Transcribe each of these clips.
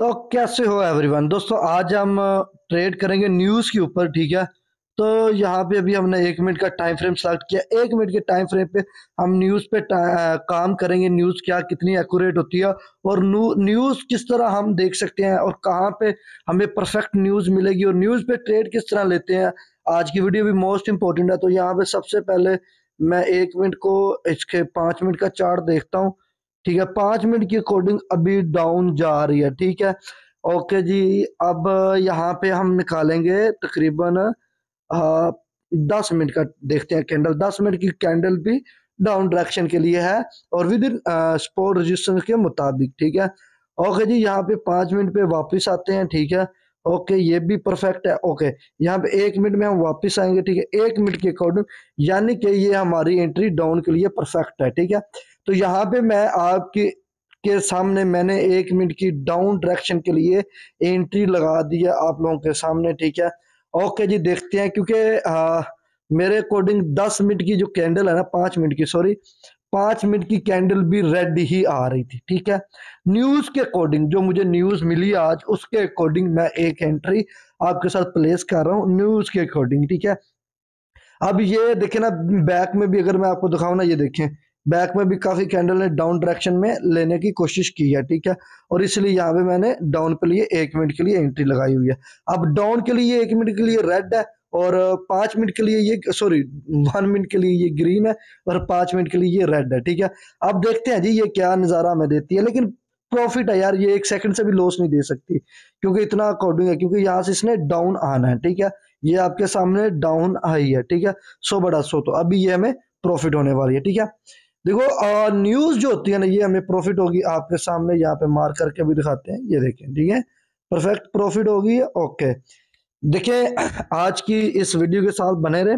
तो कैसे हो एवरीवन दोस्तों आज हम ट्रेड करेंगे न्यूज़ के ऊपर ठीक है तो यहाँ पे अभी हमने एक मिनट का टाइम फ्रेम सेलेक्ट किया एक मिनट के टाइम फ्रेम पे हम न्यूज़ पे काम करेंगे न्यूज़ क्या कितनी एक्यूरेट होती है और न्यूज़ किस तरह हम देख सकते हैं और कहाँ पे हमें परफेक्ट न्यूज़ मिलेगी और न्यूज़ पे ट्रेड किस तरह लेते हैं आज की वीडियो भी मोस्ट इम्पोर्टेंट है तो यहाँ पे सबसे पहले मैं एक मिनट को इसके पाँच मिनट का चार्ट देखता हूँ ठीक है पांच मिनट की अकॉर्डिंग अभी डाउन जा रही है ठीक है ओके जी अब यहाँ पे हम निकालेंगे तकरीबन दस मिनट का देखते हैं कैंडल दस मिनट की कैंडल भी डाउन डायरेक्शन के लिए है और विद इन स्पोर्ट रजिस्टेंस के मुताबिक ठीक है ओके जी यहाँ पे पांच मिनट पे वापस आते हैं ठीक है ओके ये भी परफेक्ट है ओके यहाँ पे एक मिनट में हम वापस आएंगे ठीक है एक मिनट के अकॉर्डिंग यानी कि ये हमारी एंट्री डाउन के लिए परफेक्ट है ठीक है तो यहाँ पे मैं आपके के सामने मैंने एक मिनट की डाउन डायरेक्शन के लिए एंट्री लगा दी है आप लोगों के सामने ठीक है ओके जी देखते हैं क्योंकि मेरे अकॉर्डिंग दस मिनट की जो कैंडल है ना पांच मिनट की सॉरी पांच मिनट की कैंडल भी रेड ही आ रही थी ठीक है न्यूज़ के अकॉर्डिंग जो मुझे न्यूज़ मिली आज उसके अकॉर्डिंग मैं एक एंट्री आपके साथ प्लेस कर रहा हूँ न्यूज़ के अकॉर्डिंग ठीक है अब ये देखे ना बैक में भी अगर मैं आपको दिखाऊ ना ये देखें बैक में भी काफ़ी कैंडल ने डाउन डायरेक्शन में लेने की कोशिश की है ठीक है और इसलिए यहाँ पे मैंने डाउन के लिए एक मिनट के लिए एंट्री लगाई हुई है अब डाउन के लिए एक मिनट के लिए रेड है और पांच मिनट के लिए ये सॉरी वन मिनट के लिए ये ग्रीन है और पांच मिनट के लिए ये रेड है ठीक है अब देखते हैं जी ये क्या नज़ारा हमें देती है लेकिन प्रॉफिट है यार ये एक सेकंड से भी लॉस नहीं दे सकती क्योंकि इतना अकॉर्डिंग है क्योंकि यहाँ से इसने डाउन आना है ठीक है ये आपके सामने डाउन आई है ठीक है सो बड़ा सो तो अभी ये हमें प्रॉफिट होने वाली है ठीक है देखो न्यूज़ जो होती है ना ये हमें प्रॉफिट होगी आपके सामने यहाँ पे मार करके भी दिखाते हैं ये देखें ठीक है परफेक्ट प्रॉफिट होगी ओके देखिए आज की इस वीडियो के साथ बने रहे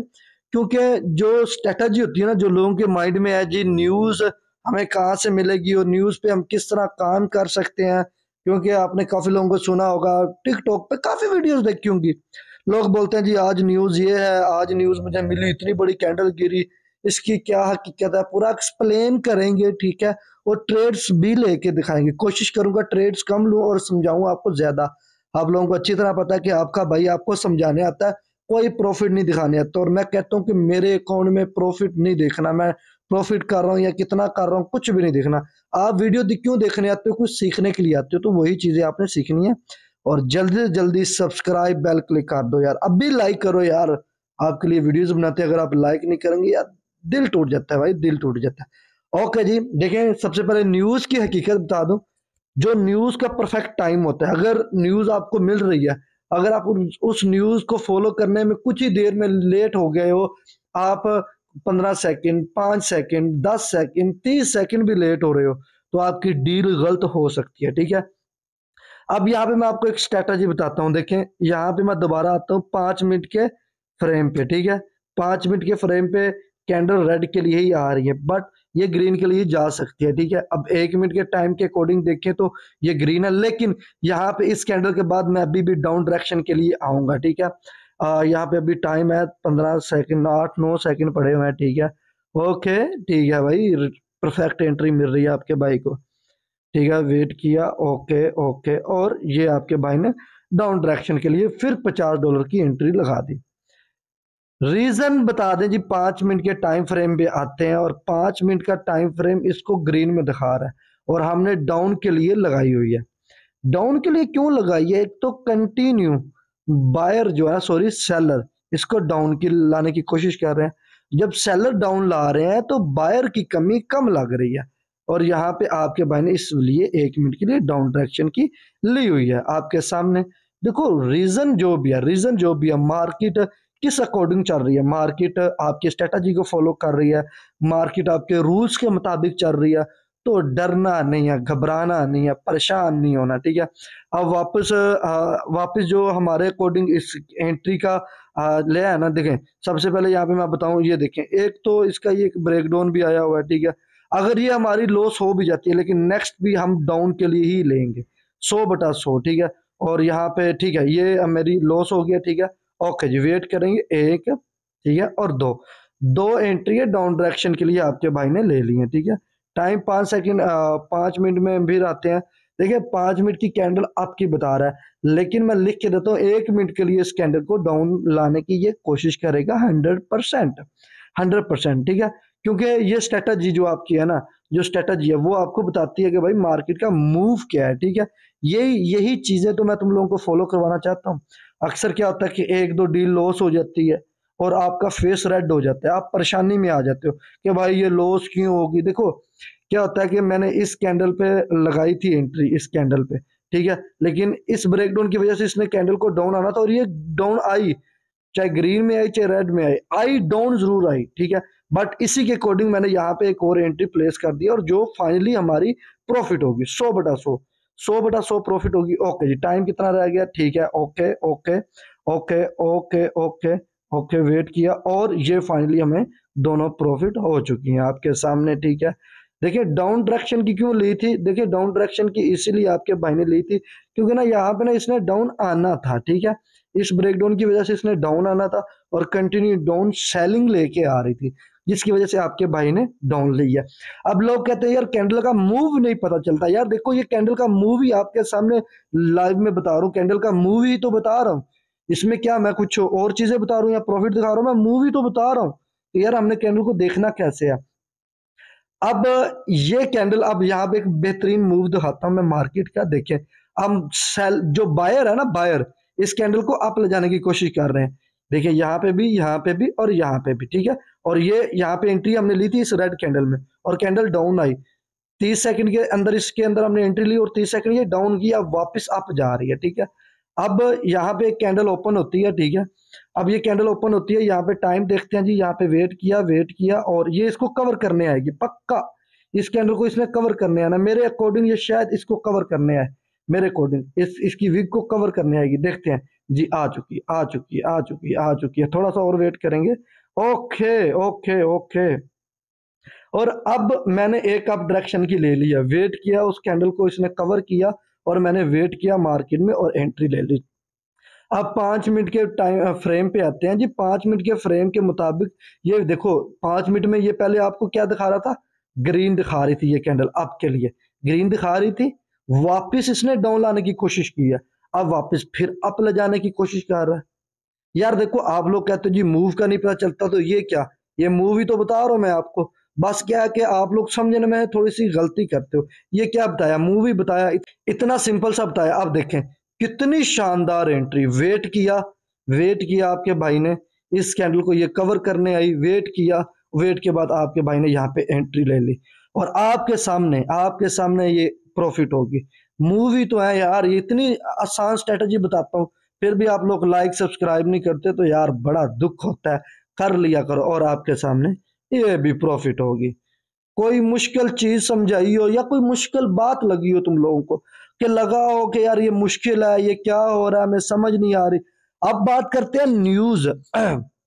क्योंकि जो स्ट्रेटजी होती है ना जो लोगों के माइंड में है जी न्यूज़ हमें कहाँ से मिलेगी और न्यूज़ पे हम किस तरह काम कर सकते हैं क्योंकि आपने काफ़ी लोगों को सुना होगा टिकटॉक पे काफ़ी वीडियोस देखी होंगी लोग बोलते हैं जी आज न्यूज़ ये है आज न्यूज़ मुझे मिली इतनी बड़ी कैंडल गिरी इसकी क्या हकीकत है पूरा एक्सप्लेन करेंगे ठीक है और ट्रेड्स भी लेके दिखाएंगे कोशिश करूंगा ट्रेड्स कम लूँ और समझाऊँ आपको ज़्यादा आप लोगों को अच्छी तरह पता है कि आपका भाई आपको समझाने आता है कोई प्रॉफिट नहीं दिखाने आता और मैं कहता हूँ कि मेरे अकाउंट में प्रॉफिट नहीं देखना मैं प्रॉफिट कर रहा हूँ या कितना कर रहा हूँ कुछ भी नहीं देखना आप वीडियो क्यों देखने आते हो कुछ सीखने के लिए आते हो तो वही चीज़ें आपने सीखनी है और जल्दी से जल्दी सब्सक्राइब बेल क्लिक कर दो यार अब भी लाइक करो यार आपके लिए वीडियोस बनाते हैं अगर आप लाइक नहीं करेंगे यार दिल टूट जाता है भाई दिल टूट जाता है ओके जी देखें सबसे पहले न्यूज़ की हकीकत बता दूं जो न्यूज़ का परफेक्ट टाइम होता है अगर न्यूज़ आपको मिल रही है अगर आप उस न्यूज़ को फॉलो करने में कुछ ही देर में लेट हो गए हो आप पंद्रह सेकेंड पांच सेकेंड दस सेकेंड तीस सेकेंड भी लेट हो रहे हो तो आपकी डील गलत हो सकती है ठीक है अब यहाँ पे मैं आपको एक स्ट्रेटजी बताता हूँ देखें यहाँ पे मैं दोबारा आता हूँ पांच मिनट के फ्रेम पे ठीक है पांच मिनट के फ्रेम पे कैंडल रेड के लिए ही आ रही है बट ये ग्रीन के लिए जा सकती है ठीक है अब एक मिनट के टाइम के अकॉर्डिंग देखें तो ये ग्रीन है लेकिन यहाँ पे इस कैंडल के बाद मैं अभी भी डाउन डायरेक्शन के लिए आऊंगा ठीक है यहाँ पे अभी टाइम है पंद्रह सेकंड आठ नौ सेकंड पड़े हुए हैं ठीक है ओके ठीक है भाई परफेक्ट एंट्री मिल रही है आपके भाई को ठीक है वेट किया ओके ओके और ये आपके भाई ने डाउन डायरेक्शन के लिए फिर पचास डॉलर की एंट्री लगा दी रीजन बता दें जी पांच मिनट के टाइम फ्रेम पे आते हैं और पांच मिनट का टाइम फ्रेम इसको ग्रीन में दिखा रहा है और हमने डाउन के लिए लगाई हुई है डाउन के लिए क्यों लगाई है एक तो कंटिन्यू बायर जो है सॉरी सेलर इसको डाउन की लाने की कोशिश कर रहे हैं जब सेलर डाउन ला रहे हैं तो बायर की कमी कम लग रही है और यहाँ पे आपके भाई ने इसलिए एक मिनट के लिए डाउन डायरेक्शन की ली हुई है आपके सामने देखो रीजन जो भी है रीजन जो भी है मार्केट किस अकॉर्डिंग चल रही है मार्केट आपकी स्ट्रेटजी को फॉलो कर रही है मार्केट आपके रूल्स के मुताबिक चल रही है तो डरना नहीं है घबराना नहीं है परेशान नहीं होना ठीक है अब वापस वापस जो हमारे अकॉर्डिंग इस एंट्री का ले है ना देखें सबसे पहले यहाँ पे मैं बताऊँ ये देखें एक तो इसका ये एक ब्रेकडाउन भी आया हुआ है ठीक है अगर ये हमारी लॉस हो भी जाती है लेकिन नेक्स्ट भी हम डाउन के लिए ही लेंगे सौ बटा सौ ठीक है और यहाँ पे ठीक है ये मेरी लॉस हो गया ठीक है ओके जी वेट करेंगे एक ठीक है और दो दो एंट्री है डाउन डायरेक्शन के लिए आपके भाई ने ले ली है ठीक है टाइम पांच सेकेंड पांच मिनट में भी आते हैं देखिए पांच मिनट की कैंडल आपकी बता रहा है लेकिन मैं लिख के देता हूँ एक मिनट के लिए इस कैंडल को डाउन लाने की ये कोशिश करेगा हंड्रेड परसेंट हंड्रेड परसेंट ठीक है क्योंकि ये स्ट्रेटजी जो आपकी है ना जो स्ट्रेटजी है वो आपको बताती है कि भाई मार्केट का मूव क्या है ठीक है यही यही चीज़ें तो मैं तुम लोगों को फॉलो करवाना चाहता हूँ अक्सर क्या होता है कि एक दो डील लॉस हो जाती है और आपका फेस रेड हो जाता है आप परेशानी में आ जाते हो कि भाई ये लॉस क्यों होगी देखो क्या होता है कि मैंने इस कैंडल पे लगाई थी एंट्री इस कैंडल पे ठीक है लेकिन इस ब्रेकडाउन की वजह से इसने कैंडल को डाउन आना था और ये डाउन आई चाहे ग्रीन में आई चाहे रेड में आई आई डाउन जरूर आई ठीक है बट इसी के अकॉर्डिंग मैंने यहाँ पे एक और एंट्री प्लेस कर दी और जो फाइनली हमारी प्रॉफिट होगी सो बटा सौ सौ बटा सौ प्रॉफिट होगी ओके जी टाइम कितना रह गया ठीक है okay okay okay okay okay okay wait किया और ये फाइनली हमें दोनों प्रॉफिट हो चुकी हैं आपके सामने ठीक है देखिए डाउन डायरेक्शन की क्यों ली थी देखिए डाउन डायरेक्शन की इसीलिए आपके भाई ने ली थी क्योंकि ना यहाँ पे ना इसने डाउन आना था ठीक है इस ब्रेकडाउन की वजह से इसने डाउन आना था और कंटिन्यू डाउन सेलिंग लेके आ रही थी जिसकी वजह से आपके भाई ने डाउन ली है अब लोग कहते हैं यार कैंडल का मूव नहीं पता चलता यार देखो ये कैंडल का मूव ही आपके सामने लाइव में बता रहा हूँ कैंडल का मूव ही तो बता रहा हूँ इसमें क्या मैं कुछ और चीजें बता रहा हूँ या प्रॉफिट दिखा रहा हूँ मैं मूव ही तो बता रहा हूँ तो यार हमने कैंडल को देखना कैसे है अब ये कैंडल अब यहाँ पे एक बेहतरीन मूव दिखाता हूँ मैं मार्केट का देखें हम सेल जो बायर है ना बायर इस कैंडल को अप ले जाने की कोशिश कर रहे हैं देखिए यहाँ पे भी यहाँ पे भी और यहाँ पे भी ठीक है और ये यहाँ पे एंट्री हमने ली थी इस रेड कैंडल में और कैंडल डाउन आई तीस सेकंड के अंदर इसके अंदर हमने एंट्री ली और तीस सेकंड ये डाउन की अब वापस अप जा रही है ठीक है अब यहाँ पे कैंडल ओपन होती है ठीक है अब ये कैंडल ओपन होती है यहाँ पे टाइम देखते हैं जी यहाँ पे वेट किया वेट किया और ये इसको कवर करने आएगी पक्का इस कैंडल को इसने कवर करने आना मेरे अकॉर्डिंग ये शायद इसको कवर करने आए मेरे अकॉर्डिंग इस इसकी विग को कवर करने आएगी देखते हैं जी आ चुकी आ चुकी आ चुकी आ चुकी है थोड़ा सा और वेट करेंगे ओके ओके ओके और अब मैंने एक अप डायरेक्शन की ले लिया वेट किया उस कैंडल को इसने कवर किया और मैंने वेट किया मार्केट में और एंट्री ले ली अब पांच मिनट के टाइम फ्रेम पे आते हैं जी पांच मिनट के फ्रेम के मुताबिक ये देखो पांच मिनट में ये पहले आपको क्या दिखा रहा था ग्रीन दिखा रही थी ये कैंडल आपके के लिए ग्रीन दिखा रही थी वापस इसने डाउन लाने की कोशिश की है अब वापस फिर अप ले जाने की कोशिश कर रहा है यार देखो आप लोग कहते हो जी मूव का नहीं पता चलता तो ये क्या ये मूव ही तो बता रहा हूं मैं आपको बस क्या है कि आप लोग समझने में थोड़ी सी गलती करते हो ये क्या बताया मूव ही बताया इतना सिंपल सा बताया आप देखें कितनी शानदार एंट्री वेट किया वेट किया आपके भाई ने इस कैंडल को ये कवर करने आई वेट किया वेट के बाद आपके भाई ने यहाँ पे एंट्री ले ली और आपके सामने आपके सामने ये प्रॉफिट होगी मूवी तो है यार इतनी आसान स्ट्रेटजी बताता हूँ फिर भी आप लोग लाइक सब्सक्राइब नहीं करते तो यार बड़ा दुख होता है कर लिया करो और आपके सामने ये भी प्रॉफिट होगी कोई मुश्किल चीज़ समझाई हो या कोई मुश्किल बात लगी हो तुम लोगों को कि लगा हो कि यार ये मुश्किल है ये क्या हो रहा है मैं समझ नहीं आ रही अब बात करते हैं न्यूज़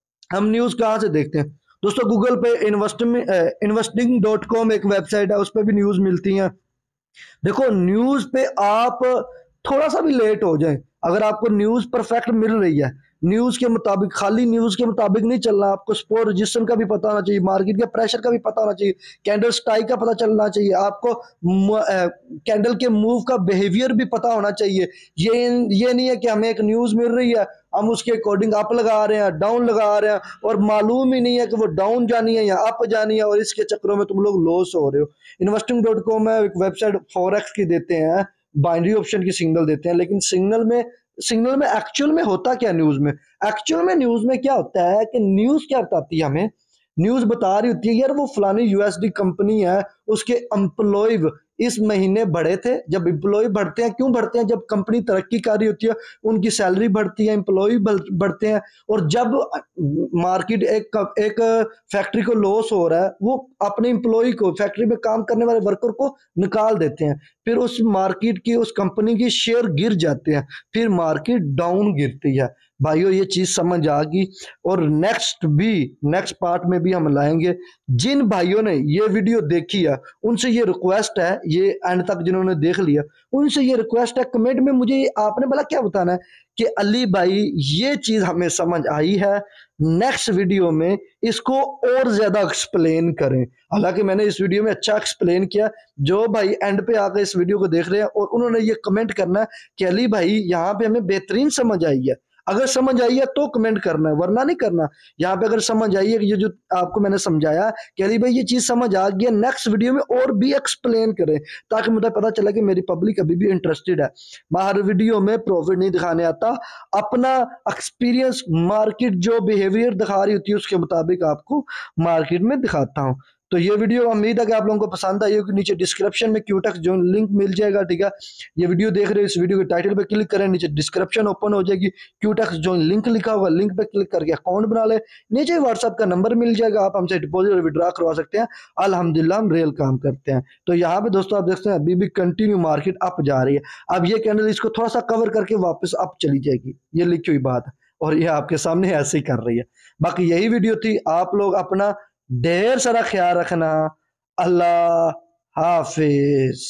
हम न्यूज़ कहाँ से देखते हैं दोस्तों गूगल पे इन्वेस्टमेंट इन्वेस्टिंग डॉट कॉम एक वेबसाइट है उस पर भी न्यूज़ मिलती है देखो न्यूज़ पे आप थोड़ा सा भी लेट हो जाए अगर आपको न्यूज़ परफेक्ट मिल रही है न्यूज़ के मुताबिक खाली न्यूज़ के मुताबिक नहीं चलना आपको स्पोर्ट रजिस्टर का भी पता होना चाहिए मार्केट के प्रेशर का भी पता होना चाहिए कैंडल स्ट्राइक का पता चलना चाहिए आपको कैंडल के मूव का बिहेवियर भी पता होना चाहिए ये ये नहीं है कि हमें एक न्यूज़ मिल रही है हम उसके अकॉर्डिंग अप लगा रहे हैं डाउन लगा रहे हैं और मालूम ही नहीं है कि वो डाउन जानी है या अप जानी है और इसके चक्रों में तुम लोग लॉस हो रहे हो इन्वेस्टिंग डॉट कॉम है एक वेबसाइट फोरेक्स की देते हैं बाइंड्री ऑप्शन की सिग्नल देते हैं लेकिन सिग्नल में सिग्नल में एक्चुअल में होता क्या न्यूज़ में एक्चुअल में न्यूज़ में क्या होता है कि न्यूज़ क्या बताती है हमें न्यूज़ बता रही होती है यार वो फलानी यूएसडी कंपनी है उसके एम्प्लॉय इस महीने बढ़े थे जब इम्प्लॉय बढ़ते हैं क्यों बढ़ते हैं जब कंपनी तरक्की कर रही होती है उनकी सैलरी बढ़ती है इम्प्लॉय बढ़ते हैं और जब मार्केट एक एक फैक्ट्री को लॉस हो रहा है वो अपने इम्प्लॉय को फैक्ट्री में काम करने वाले वर्कर को निकाल देते हैं फिर उस मार्केट की उस कंपनी की शेयर गिर जाते हैं फिर मार्केट डाउन गिरती है भाइयों ये चीज़ समझ आ गई और नेक्स्ट भी नेक्स्ट पार्ट में भी हम लाएंगे जिन भाइयों ने ये वीडियो देखी है उनसे ये रिक्वेस्ट है ये एंड तक जिन्होंने देख लिया उनसे ये रिक्वेस्ट है कमेंट में मुझे आपने भला क्या बताना है कि अली भाई ये चीज़ हमें समझ आई है नेक्स्ट वीडियो में इसको और ज़्यादा एक्सप्लेन करें हालांकि मैंने इस वीडियो में अच्छा एक्सप्लेन किया जो भाई एंड पे आकर इस वीडियो को देख रहे हैं और उन्होंने ये कमेंट करना है कि अली भाई यहाँ पे हमें बेहतरीन समझ आई है अगर समझ आई है तो कमेंट करना है वरना नहीं करना यहाँ पे अगर समझ आई है ये जो आपको मैंने समझाया कह रही भाई ये चीज़ समझ आ गई है नेक्स्ट वीडियो में और भी एक्सप्लेन करें ताकि मुझे पता चला कि मेरी पब्लिक अभी भी इंटरेस्टेड है मैं हर वीडियो में प्रॉफिट नहीं दिखाने आता अपना एक्सपीरियंस मार्केट जो बिहेवियर दिखा रही होती है उसके मुताबिक आपको मार्केट में दिखाता हूँ तो ये वीडियो उम्मीद है कि आप लोगों को पसंद आई होगी नीचे डिस्क्रिप्शन में क्यूटक्स जो लिंक मिल जाएगा ठीक है ये वीडियो देख रहे हो इस वीडियो के टाइटल पे क्लिक करें नीचे डिस्क्रिप्शन ओपन हो जाएगी क्यूटक्स जो लिंक लिखा होगा लिंक पे क्लिक करके अकाउंट बना ले नीचे व्हाट्सअप का नंबर मिल जाएगा आप हमसे डिपोजिट और विड्रा करवा सकते हैं अलहमदिल्ला हम रियल काम करते हैं तो यहाँ पे दोस्तों आप देखते हैं अभी भी कंटिन्यू मार्केट अप जा रही है अब ये कैंडल इसको थोड़ा सा कवर करके वापस अप चली जाएगी ये लिखी हुई बात और ये आपके सामने ऐसे ही कर रही है बाकी यही वीडियो थी आप लोग अपना ढेर सारा ख्याल रखना अल्लाह हाफिज